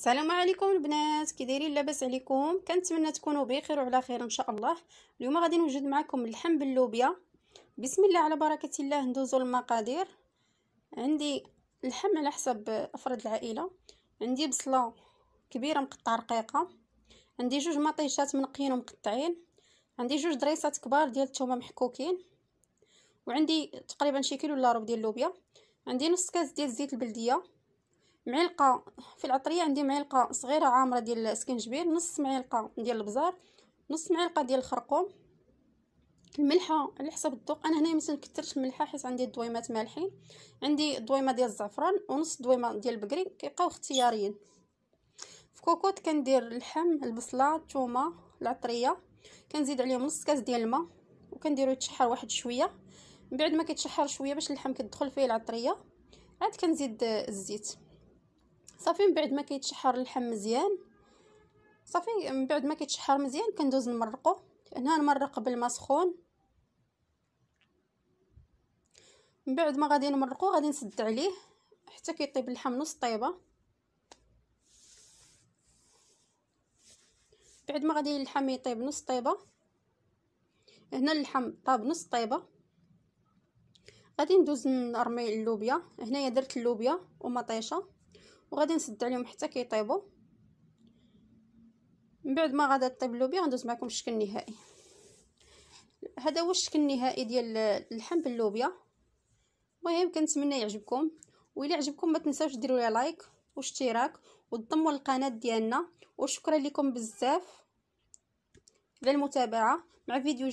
السلام عليكم البنات كي دايرين لاباس عليكم كنتمنى تكونوا بخير وعلى خير ان شاء الله اليوم غادي نوجد معكم اللحم باللوبيا بسم الله على بركه الله ندوزو المقادير عندي اللحم على حسب افراد العائله عندي بصله كبيره مقطعه رقيقه عندي جوج مطيشات منقيين ومقطعين عندي جوج دريسات كبار ديال الثومه محكوكين وعندي تقريبا شي كيلو ولا ربع ديال اللوبيا عندي نص كاس ديال زيت البلديه معلقه في العطريه عندي معلقه صغيره عامره ديال السكنجبير نص معلقه ديال البزار نص معلقه ديال الخرقوم الملحه على حسب الذوق انا هنا ما كثرتش الملحه حيت عندي الدويمات مالحين عندي دويمه ديال الزعفران ونص دويمه ديال البقري كيبقاو اختياريين في كوكوط كندير اللحم البصله الثومه العطريه كنزيد عليهم نص كاس ديال الماء وكنديرو يتشحر واحد شويه من بعد ما كيتشحر شويه باش اللحم كتدخل فيه العطريه عاد كنزيد الزيت صافي من بعد ما كيتشحر اللحم مزيان صافي من بعد ما كيتشحر مزيان كندوز نمرقو هنا نمرق بالماء سخون من بعد ما غادي نمرقو غادي نسد عليه حتى كيطيب اللحم نص طيبه بعد ما غادي اللحم يطيب نص طيبه هنا اللحم طاب نص طيبه غادي ندوز نرمي اللوبيا هنايا درت اللوبيا ومطيشه وغادي نسد عليهم حتى كيطيبوا من بعد ما غادي طيب اللوبيا غندوز معكم الشكل النهائي هذا هو الشكل النهائي ديال اللحم باللوبيا المهم كنتمنى يعجبكم وإلا عجبكم ما تنساوش ديروا لي لايك واشتراك وتضموا القناة ديالنا وشكرا لكم بزاف على المتابعه مع فيديو